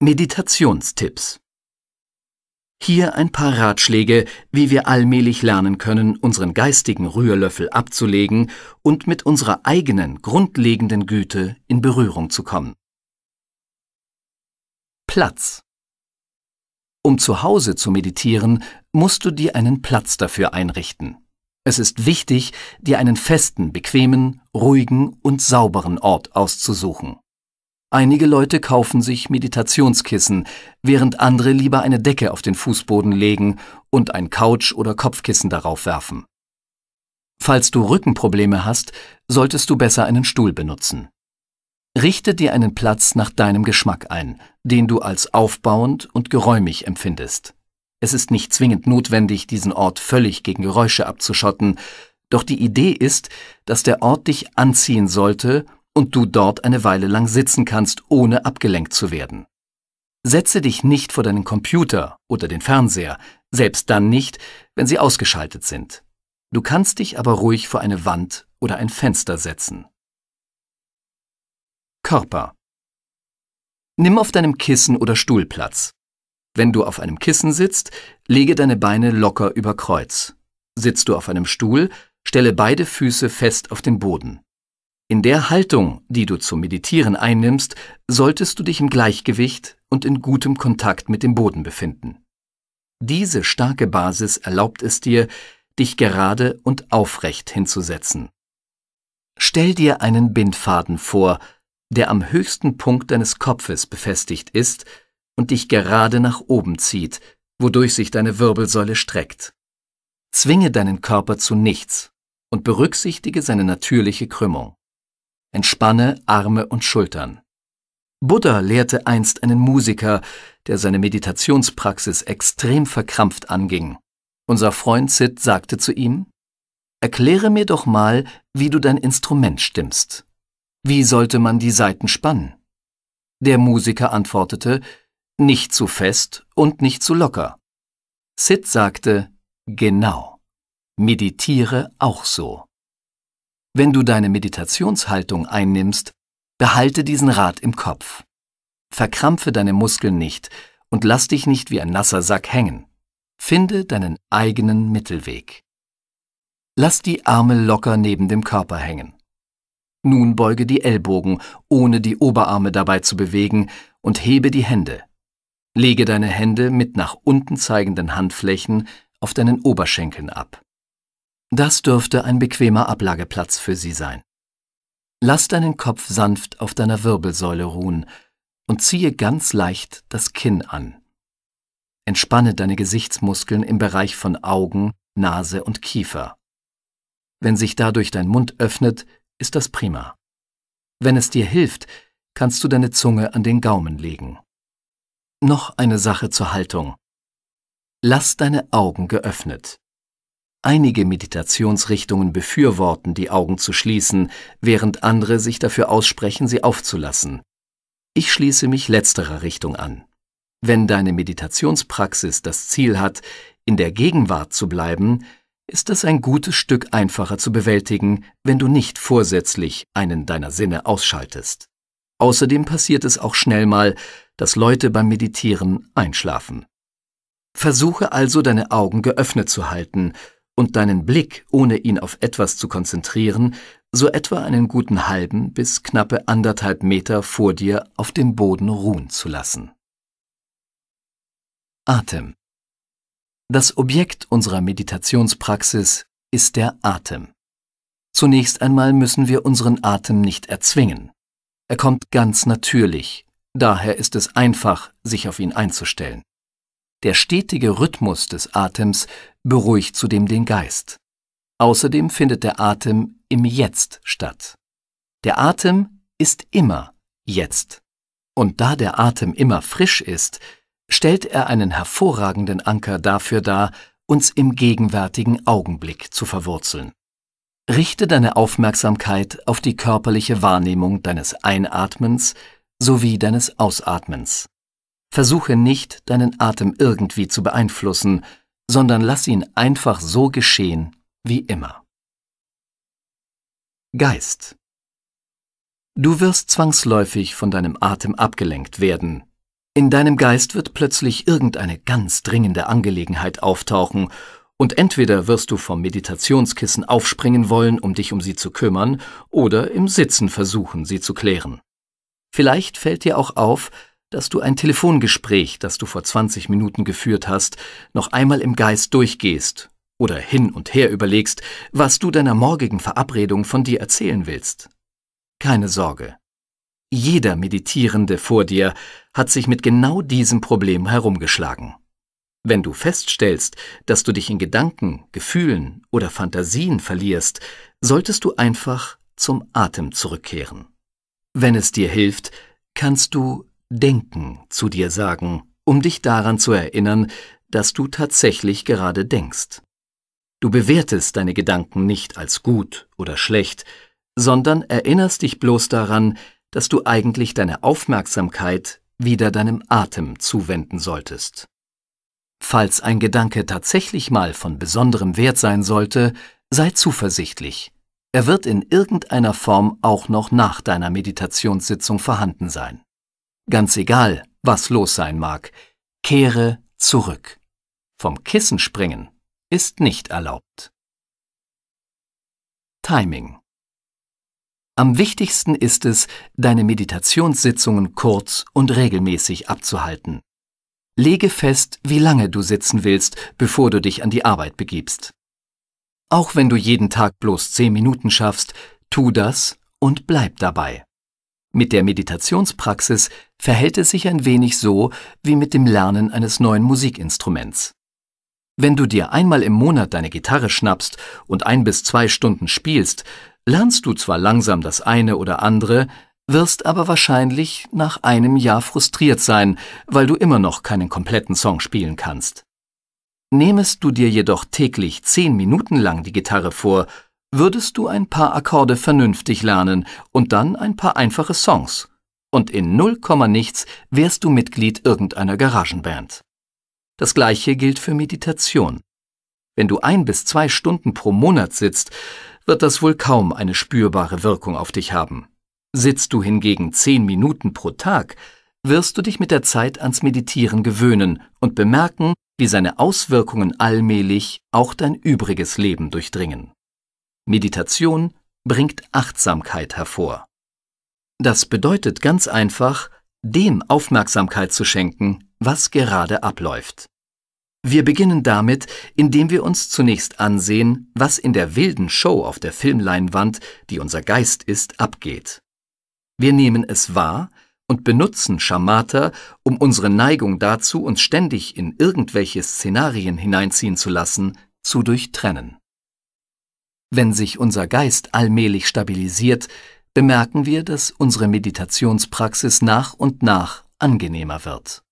Meditationstipps Hier ein paar Ratschläge, wie wir allmählich lernen können, unseren geistigen Rührlöffel abzulegen und mit unserer eigenen grundlegenden Güte in Berührung zu kommen. Platz Um zu Hause zu meditieren, musst du dir einen Platz dafür einrichten. Es ist wichtig, dir einen festen, bequemen, ruhigen und sauberen Ort auszusuchen. Einige Leute kaufen sich Meditationskissen, während andere lieber eine Decke auf den Fußboden legen und ein Couch- oder Kopfkissen darauf werfen. Falls du Rückenprobleme hast, solltest du besser einen Stuhl benutzen. Richte dir einen Platz nach deinem Geschmack ein, den du als aufbauend und geräumig empfindest. Es ist nicht zwingend notwendig, diesen Ort völlig gegen Geräusche abzuschotten, doch die Idee ist, dass der Ort dich anziehen sollte und du dort eine Weile lang sitzen kannst, ohne abgelenkt zu werden. Setze dich nicht vor deinen Computer oder den Fernseher, selbst dann nicht, wenn sie ausgeschaltet sind. Du kannst dich aber ruhig vor eine Wand oder ein Fenster setzen. Körper. Nimm auf deinem Kissen oder Stuhl Platz. Wenn du auf einem Kissen sitzt, lege deine Beine locker über Kreuz. Sitzt du auf einem Stuhl, stelle beide Füße fest auf den Boden. In der Haltung, die du zum Meditieren einnimmst, solltest du dich im Gleichgewicht und in gutem Kontakt mit dem Boden befinden. Diese starke Basis erlaubt es dir, dich gerade und aufrecht hinzusetzen. Stell dir einen Bindfaden vor, der am höchsten Punkt deines Kopfes befestigt ist und dich gerade nach oben zieht, wodurch sich deine Wirbelsäule streckt. Zwinge deinen Körper zu nichts und berücksichtige seine natürliche Krümmung. Entspanne Arme und Schultern. Buddha lehrte einst einen Musiker, der seine Meditationspraxis extrem verkrampft anging. Unser Freund Sid sagte zu ihm, Erkläre mir doch mal, wie du dein Instrument stimmst. Wie sollte man die Saiten spannen? Der Musiker antwortete, nicht zu fest und nicht zu locker. Sid sagte, genau, meditiere auch so. Wenn du deine Meditationshaltung einnimmst, behalte diesen Rat im Kopf. Verkrampfe deine Muskeln nicht und lass dich nicht wie ein nasser Sack hängen. Finde deinen eigenen Mittelweg. Lass die Arme locker neben dem Körper hängen. Nun beuge die Ellbogen, ohne die Oberarme dabei zu bewegen, und hebe die Hände. Lege deine Hände mit nach unten zeigenden Handflächen auf deinen Oberschenkeln ab. Das dürfte ein bequemer Ablageplatz für sie sein. Lass deinen Kopf sanft auf deiner Wirbelsäule ruhen und ziehe ganz leicht das Kinn an. Entspanne deine Gesichtsmuskeln im Bereich von Augen, Nase und Kiefer. Wenn sich dadurch dein Mund öffnet, ist das prima. Wenn es dir hilft, kannst du deine Zunge an den Gaumen legen. Noch eine Sache zur Haltung. Lass deine Augen geöffnet. Einige Meditationsrichtungen befürworten, die Augen zu schließen, während andere sich dafür aussprechen, sie aufzulassen. Ich schließe mich letzterer Richtung an. Wenn deine Meditationspraxis das Ziel hat, in der Gegenwart zu bleiben, ist es ein gutes Stück einfacher zu bewältigen, wenn du nicht vorsätzlich einen deiner Sinne ausschaltest. Außerdem passiert es auch schnell mal, dass Leute beim Meditieren einschlafen. Versuche also deine Augen geöffnet zu halten und deinen Blick, ohne ihn auf etwas zu konzentrieren, so etwa einen guten halben bis knappe anderthalb Meter vor dir auf dem Boden ruhen zu lassen. Atem. Das Objekt unserer Meditationspraxis ist der Atem. Zunächst einmal müssen wir unseren Atem nicht erzwingen. Er kommt ganz natürlich, daher ist es einfach, sich auf ihn einzustellen. Der stetige Rhythmus des Atems beruhigt zudem den Geist. Außerdem findet der Atem im Jetzt statt. Der Atem ist immer jetzt. Und da der Atem immer frisch ist, stellt er einen hervorragenden Anker dafür dar, uns im gegenwärtigen Augenblick zu verwurzeln. Richte deine Aufmerksamkeit auf die körperliche Wahrnehmung deines Einatmens sowie deines Ausatmens. Versuche nicht, deinen Atem irgendwie zu beeinflussen, sondern lass ihn einfach so geschehen wie immer. Geist. Du wirst zwangsläufig von deinem Atem abgelenkt werden. In deinem Geist wird plötzlich irgendeine ganz dringende Angelegenheit auftauchen, und entweder wirst du vom Meditationskissen aufspringen wollen, um dich um sie zu kümmern, oder im Sitzen versuchen, sie zu klären. Vielleicht fällt dir auch auf, dass du ein Telefongespräch, das du vor 20 Minuten geführt hast, noch einmal im Geist durchgehst oder hin und her überlegst, was du deiner morgigen Verabredung von dir erzählen willst. Keine Sorge. Jeder Meditierende vor dir hat sich mit genau diesem Problem herumgeschlagen. Wenn du feststellst, dass du dich in Gedanken, Gefühlen oder Fantasien verlierst, solltest du einfach zum Atem zurückkehren. Wenn es dir hilft, kannst du Denken zu dir sagen, um dich daran zu erinnern, dass du tatsächlich gerade denkst. Du bewertest deine Gedanken nicht als gut oder schlecht, sondern erinnerst dich bloß daran, dass du eigentlich deine Aufmerksamkeit wieder deinem Atem zuwenden solltest. Falls ein Gedanke tatsächlich mal von besonderem Wert sein sollte, sei zuversichtlich. Er wird in irgendeiner Form auch noch nach deiner Meditationssitzung vorhanden sein. Ganz egal, was los sein mag, kehre zurück. Vom Kissen springen ist nicht erlaubt. Timing am wichtigsten ist es, deine Meditationssitzungen kurz und regelmäßig abzuhalten. Lege fest, wie lange du sitzen willst, bevor du dich an die Arbeit begibst. Auch wenn du jeden Tag bloß zehn Minuten schaffst, tu das und bleib dabei. Mit der Meditationspraxis verhält es sich ein wenig so wie mit dem Lernen eines neuen Musikinstruments. Wenn du dir einmal im Monat deine Gitarre schnappst und ein bis zwei Stunden spielst, lernst du zwar langsam das eine oder andere, wirst aber wahrscheinlich nach einem Jahr frustriert sein, weil du immer noch keinen kompletten Song spielen kannst. Nehmest du dir jedoch täglich zehn Minuten lang die Gitarre vor würdest du ein paar Akkorde vernünftig lernen und dann ein paar einfache Songs. Und in null Komma nichts wärst du Mitglied irgendeiner Garagenband. Das gleiche gilt für Meditation. Wenn du ein bis zwei Stunden pro Monat sitzt, wird das wohl kaum eine spürbare Wirkung auf dich haben. Sitzt du hingegen zehn Minuten pro Tag, wirst du dich mit der Zeit ans Meditieren gewöhnen und bemerken, wie seine Auswirkungen allmählich auch dein übriges Leben durchdringen. Meditation bringt Achtsamkeit hervor. Das bedeutet ganz einfach, dem Aufmerksamkeit zu schenken, was gerade abläuft. Wir beginnen damit, indem wir uns zunächst ansehen, was in der wilden Show auf der Filmleinwand, die unser Geist ist, abgeht. Wir nehmen es wahr und benutzen Schamata, um unsere Neigung dazu, uns ständig in irgendwelche Szenarien hineinziehen zu lassen, zu durchtrennen. Wenn sich unser Geist allmählich stabilisiert, bemerken wir, dass unsere Meditationspraxis nach und nach angenehmer wird.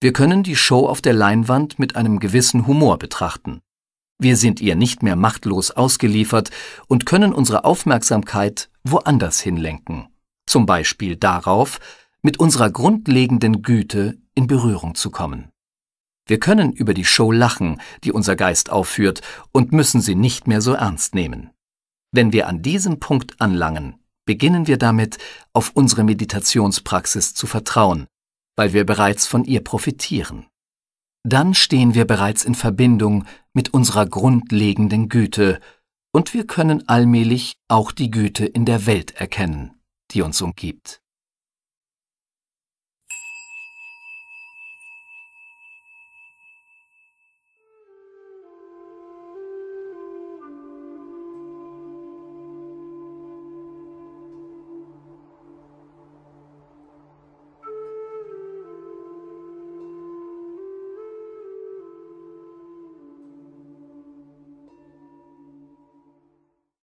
Wir können die Show auf der Leinwand mit einem gewissen Humor betrachten. Wir sind ihr nicht mehr machtlos ausgeliefert und können unsere Aufmerksamkeit woanders hinlenken, zum Beispiel darauf, mit unserer grundlegenden Güte in Berührung zu kommen. Wir können über die Show lachen, die unser Geist aufführt, und müssen sie nicht mehr so ernst nehmen. Wenn wir an diesem Punkt anlangen, beginnen wir damit, auf unsere Meditationspraxis zu vertrauen, weil wir bereits von ihr profitieren. Dann stehen wir bereits in Verbindung mit unserer grundlegenden Güte, und wir können allmählich auch die Güte in der Welt erkennen, die uns umgibt.